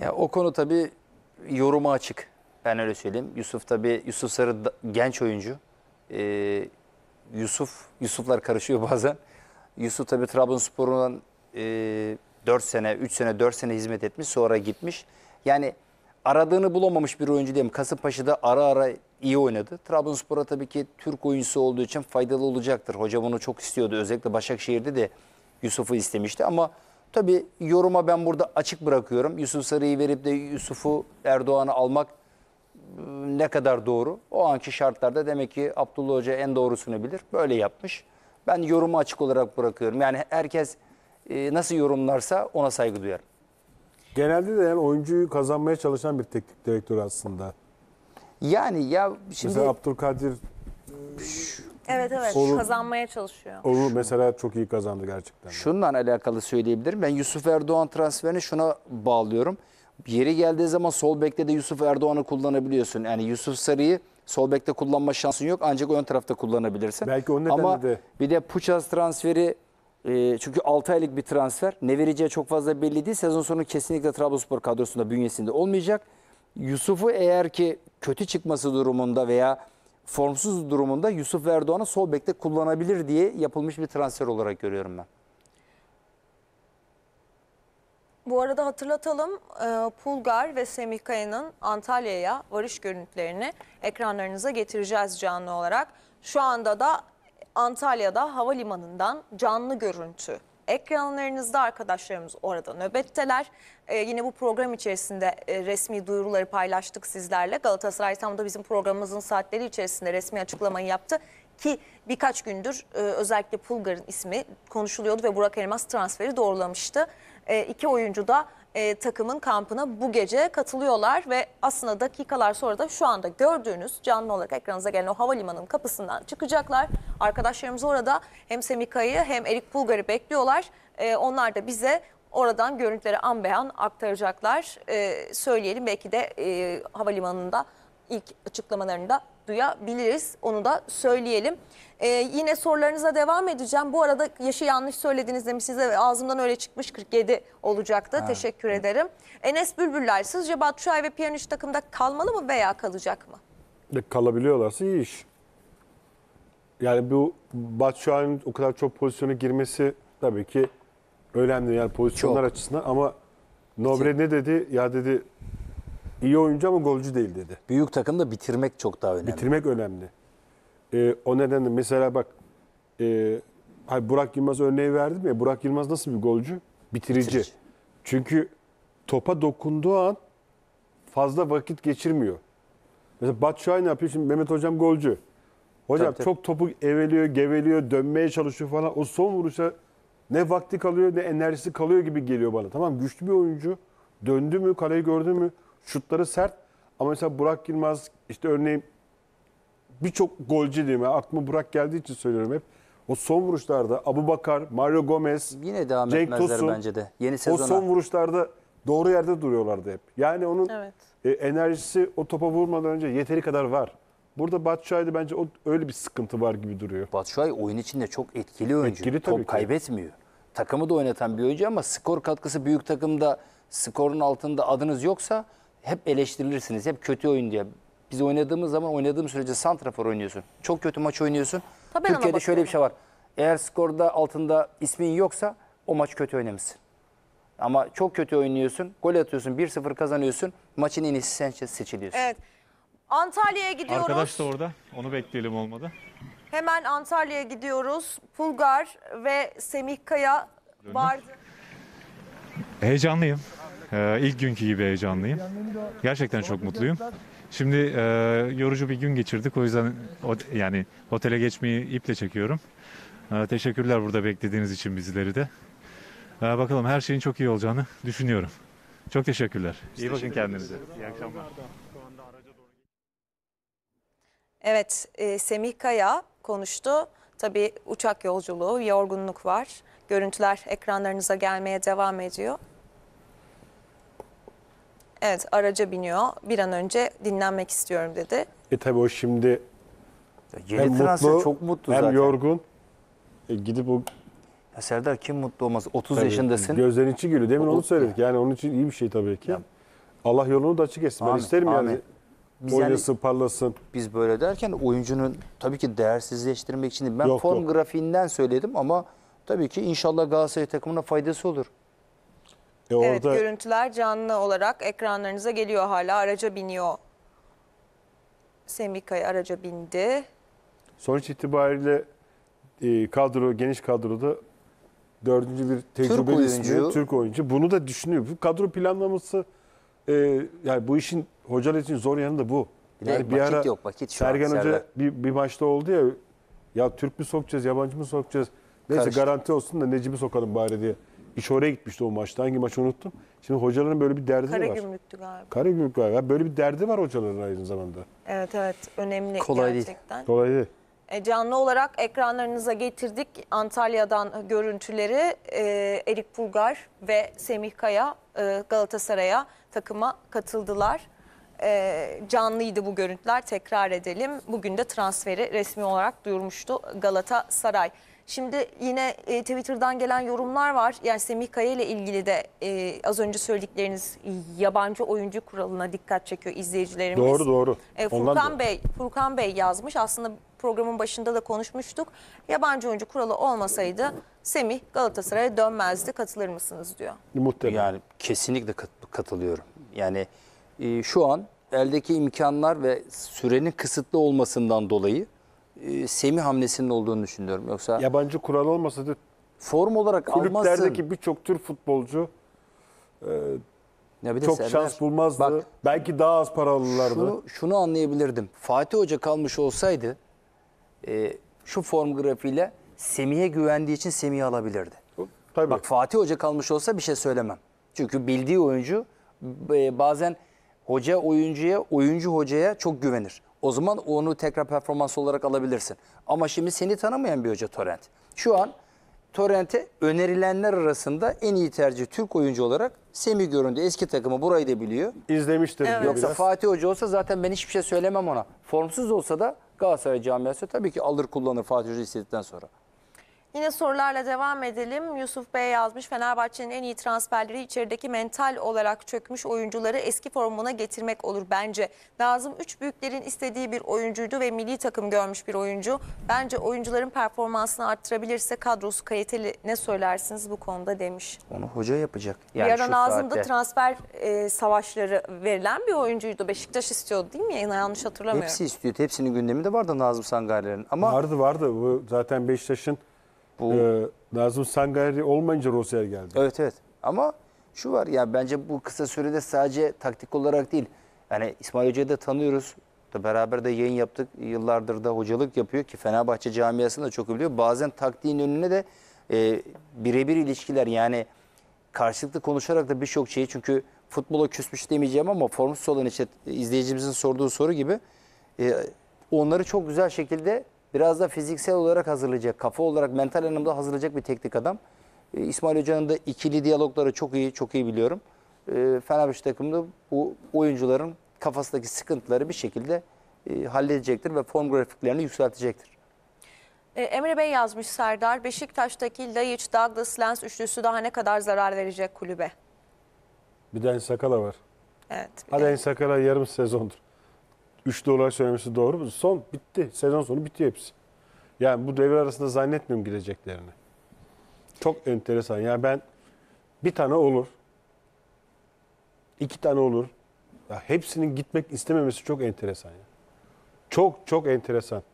Ya o konu tabii yoruma açık. Ben öyle söyleyeyim. Yusuf tabii Yusuf Sarı da, genç oyuncu. Ee, Yusuf Yusuflar karışıyor bazen. Yusuf tabii Trabzonspor'un e, 4 sene, 3 sene, 4 sene hizmet etmiş. Sonra gitmiş. Yani aradığını bulamamış bir oyuncu diyeyim. Kasımpaşa'da ara ara iyi oynadı. Trabzonspor'a tabii ki Türk oyuncusu olduğu için faydalı olacaktır. Hoca bunu çok istiyordu. Özellikle Başakşehir'de de Yusuf'u istemişti ama Tabii yoruma ben burada açık bırakıyorum. Yusuf Sarı'yı verip de Yusuf'u Erdoğan'ı almak ıı, ne kadar doğru? O anki şartlarda demek ki Abdullah Hoca en doğrusunu bilir. Böyle yapmış. Ben yorumu açık olarak bırakıyorum. Yani herkes ıı, nasıl yorumlarsa ona saygı duyarım. Genelde de yani oyuncuyu kazanmaya çalışan bir teknik direktör aslında. Yani ya şimdi... Mesela Abdülkadir ıı, Evet evet Onu- kazanmaya çalışıyor. Onu mesela çok iyi kazandı gerçekten. Şundan alakalı söyleyebilirim. Ben Yusuf Erdoğan transferini şuna bağlıyorum. Yeri geldiği zaman sol bekte de Yusuf Erdoğan'ı kullanabiliyorsun. Yani Yusuf Sarı'yı sol bekte kullanma şansın yok ancak ön tarafta kullanabilirsin. Belki o nedenle Ama de- bir de Puchas transferi e, çünkü 6 aylık bir transfer. Ne vereceği çok fazla belli değil. Sezon sonu kesinlikle Trabzonspor kadrosunda bünyesinde olmayacak. Yusuf'u eğer ki kötü çıkması durumunda veya formsuz durumunda Yusuf Erdoğan'ı sol bekte kullanabilir diye yapılmış bir transfer olarak görüyorum ben. Bu arada hatırlatalım e, Pulgar ve Semih Kaya'nın Antalya'ya varış görüntülerini ekranlarınıza getireceğiz canlı olarak. Şu anda da Antalya'da havalimanından canlı görüntü ekranlarınızda arkadaşlarımız orada nöbetteler. Ee, yine bu program içerisinde e, resmi duyuruları paylaştık sizlerle. Galatasaray tam da bizim programımızın saatleri içerisinde resmi açıklamayı yaptı ki birkaç gündür e, özellikle Pulgar'ın ismi konuşuluyordu ve Burak Elmas transferi doğrulamıştı. E, iki oyuncu da e, takımın kampına bu gece katılıyorlar ve aslında dakikalar sonra da şu anda gördüğünüz canlı olarak ekranınıza gelen o havalimanının kapısından çıkacaklar. Arkadaşlarımız orada hem Semika'yı hem Erik Bulgar'ı bekliyorlar. E, onlar da bize oradan görüntüleri an beyan aktaracaklar. E, söyleyelim belki de e, havalimanında ilk açıklamalarında duyabiliriz. Onu da söyleyelim. Ee, yine sorularınıza devam edeceğim. Bu arada yaşı yanlış söylediniz demişsiniz. Evet, ağzımdan öyle çıkmış 47 olacaktı. Ha. Teşekkür evet. ederim. Enes Bülbüller sizce Batshuayi ve Pjanic takımda kalmalı mı veya kalacak mı? E, kalabiliyorlarsa iyi iş. Yani bu Batshuayi'nin o kadar çok pozisyona girmesi tabii ki önemli yani pozisyonlar çok. açısından ama Nobre ne dedi? Ya dedi İyi oyuncu ama golcü değil dedi. Büyük takımda bitirmek çok daha önemli. Bitirmek önemli. Ee, o nedenle mesela bak e, hayır, Burak Yılmaz örneği verdim ya. Burak Yılmaz nasıl bir golcü? Bitirici. Bitirici. Çünkü topa dokunduğu an fazla vakit geçirmiyor. Mesela Batshuayi ne yapıyor? Şimdi Mehmet Hocam golcü. Hocam tabii, tabii. çok topu eveliyor, geveliyor, dönmeye çalışıyor falan. O son vuruşa ne vakti kalıyor ne enerjisi kalıyor gibi geliyor bana. Tamam güçlü bir oyuncu. Döndü mü, kaleyi gördü mü? şutları sert ama mesela Burak Yılmaz işte örneğin birçok golcü diyeyim. Yani aklıma Burak geldiği için söylüyorum hep. O son vuruşlarda Abu Bakar, Mario Gomez, Yine devam Cenk etmezler Tosun, bence de. Yeni sezona. O son vuruşlarda doğru yerde duruyorlardı hep. Yani onun Evet. e, enerjisi o topa vurmadan önce yeteri kadar var. Burada Batşay'da bence o, öyle bir sıkıntı var gibi duruyor. Batshuayi oyun içinde çok etkili oyuncu. Etkili tabii Top ki. kaybetmiyor. Takımı da oynatan bir oyuncu ama skor katkısı büyük takımda skorun altında adınız yoksa hep eleştirilirsiniz. Hep kötü oyun diye. Biz oynadığımız zaman oynadığım sürece santrafor oynuyorsun. Çok kötü maç oynuyorsun. Tabii Türkiye'de şöyle bir şey var. Eğer skorda altında ismin yoksa o maç kötü oynamışsın. Ama çok kötü oynuyorsun. Gol atıyorsun. 1-0 kazanıyorsun. Maçın en iyisi sen seçiliyorsun. Evet. Antalya'ya gidiyoruz. Arkadaş da orada. Onu bekleyelim olmadı. Hemen Antalya'ya gidiyoruz. Pulgar ve Semih Kaya vardı. Heyecanlıyım. Ee, ilk günkü gibi heyecanlıyım. Gerçekten çok mutluyum. Şimdi e, yorucu bir gün geçirdik. O yüzden o, yani otele geçmeyi iple çekiyorum. E, teşekkürler burada beklediğiniz için bizleri de. E, bakalım her şeyin çok iyi olacağını düşünüyorum. Çok teşekkürler. İyi bakın kendinize. İyi akşamlar. Evet, e, Semih Kaya konuştu. Tabii uçak yolculuğu, yorgunluk var. Görüntüler ekranlarınıza gelmeye devam ediyor. Evet araca biniyor. Bir an önce dinlenmek istiyorum dedi. E tabii o şimdi Yeni hem mutlu, çok mutlu hem zaten. yorgun. E, gidip o Ya Serdar kim mutlu olmaz? 30 tabii, yaşındasın. gözlerin içi gülüyor. Demin O- onu söyledik. Yani onun için iyi bir şey tabii ki. Ya. Allah yolunu da açık etsin. Ben Amin, isterim yani. amin. Biz yani- parlasın. Biz böyle derken oyuncunun tabii ki değersizleştirmek için Ben Yok, form yok. grafiğinden söyledim ama tabii ki inşallah Galatasaray takımına faydası olur. E orada... Evet görüntüler canlı olarak ekranlarınıza geliyor hala araca biniyor. Semikay araca bindi. Sonuç itibariyle e, kadro geniş kadroda dördüncü bir tecrübeli Türk oyuncu. Ismi, Türk oyuncu. Bunu da düşünüyor. Bu kadro planlaması e, yani bu işin hocalar için zor yanı da bu. Yani evet, bir vakit ara yok vakit şu Sergen Hoca bir, bir maçta oldu ya ya Türk mü sokacağız yabancı mı sokacağız neyse Karıştı. garanti olsun da Necip'i sokalım bari diye. İş oraya gitmişti o maçta. Hangi maçı unuttum. Şimdi hocaların böyle bir derdi Kara var. Karagümrük'tü galiba. Karagümrük galiba. Böyle bir derdi var hocaların aynı zamanda. Evet evet. Önemli Kolay gerçekten. Değil. Kolay değil. E, canlı olarak ekranlarınıza getirdik Antalya'dan görüntüleri. E, Erik Bulgar ve Semih Kaya e, Galatasaray'a takıma katıldılar. E, canlıydı bu görüntüler. Tekrar edelim. Bugün de transferi resmi olarak duyurmuştu Galatasaray. Şimdi yine e, Twitter'dan gelen yorumlar var. Yani Semih Kaya ile ilgili de e, az önce söyledikleriniz yabancı oyuncu kuralına dikkat çekiyor izleyicilerimiz. Doğru doğru. E, Furkan Ondan Bey doğru. Furkan Bey yazmış. Aslında programın başında da konuşmuştuk. Yabancı oyuncu kuralı olmasaydı Semih Galatasaray'a dönmezdi. Katılır mısınız diyor. Muhtemelen. Yani kesinlikle kat katılıyorum. Yani e, şu an eldeki imkanlar ve sürenin kısıtlı olmasından dolayı semi Semih hamlesinin olduğunu düşünüyorum. Yoksa Yabancı kural olmasa da form olarak almazsın. kulüplerdeki birçok tür futbolcu e, Ya bir de çok Serdar, şans bulmazdı. Bak Belki daha az para alırlardı. şunu, şunu anlayabilirdim. Fatih Hoca kalmış olsaydı e, şu form grafiğiyle Semih'e güvendiği için Semih'i alabilirdi. Tabii. Bak Fatih Hoca kalmış olsa bir şey söylemem. Çünkü bildiği oyuncu e, bazen hoca oyuncuya, oyuncu hocaya çok güvenir. O zaman onu tekrar performans olarak alabilirsin. Ama şimdi seni tanımayan bir hoca Torrent. Şu an Torrent'e önerilenler arasında en iyi tercih Türk oyuncu olarak Semih göründü. Eski takımı burayı da biliyor. İzlemiştir. Evet. Yoksa biraz. Fatih Hoca olsa zaten ben hiçbir şey söylemem ona. Formsuz olsa da Galatasaray camiası tabii ki alır kullanır Fatih Hoca istedikten sonra. Yine sorularla devam edelim. Yusuf Bey yazmış Fenerbahçe'nin en iyi transferleri içerideki mental olarak çökmüş oyuncuları eski formuna getirmek olur bence. Nazım üç büyüklerin istediği bir oyuncuydu ve milli takım görmüş bir oyuncu. Bence oyuncuların performansını arttırabilirse kadrosu kaliteli ne söylersiniz bu konuda demiş. Onu hoca yapacak. Yani bir ara Nazım'da saatte... transfer e, savaşları verilen bir oyuncuydu. Beşiktaş istiyordu değil mi? Yanlış hatırlamıyorum. Hepsi istiyor. Hepsinin gündeminde vardı Nazım Sangarer'in. Ama... Vardı vardı. Bu zaten Beşiktaş'ın bu Ee, Nazım Sangari olmayınca Roser geldi. evet evet. Ama şu var yani bence bu kısa sürede sadece taktik olarak değil. Yani İsmail Hoca'yı da tanıyoruz. Da beraber de yayın yaptık. Yıllardır da hocalık yapıyor ki Fenerbahçe camiasında çok iyi biliyor. Bazen taktiğin önüne de e, birebir ilişkiler yani karşılıklı konuşarak da birçok şeyi çünkü futbola küsmüş demeyeceğim ama formsuz olan işte izleyicimizin sorduğu soru gibi e, onları çok güzel şekilde Biraz da fiziksel olarak hazırlayacak, kafa olarak, mental anlamda hazırlayacak bir teknik adam. E, İsmail Hoca'nın da ikili diyalogları çok iyi, çok iyi biliyorum. E, Fenerbahçe takımında bu oyuncuların kafasındaki sıkıntıları bir şekilde e, halledecektir ve form grafiklerini yükseltecektir. E, Emre Bey yazmış Serdar. Beşiktaş'taki Laiç, Douglas, Lens üçlüsü daha ne kadar zarar verecek kulübe? Bir de Sakala var. Evet. Hadi Sakala yarım sezondur. 3 dolar söylemesi doğru mu? Son bitti. Sezon sonu bitti hepsi. Yani bu devre arasında zannetmiyorum gideceklerini. Çok enteresan. Yani ben bir tane olur. iki tane olur. Ya hepsinin gitmek istememesi çok enteresan. Yani. Çok çok enteresan.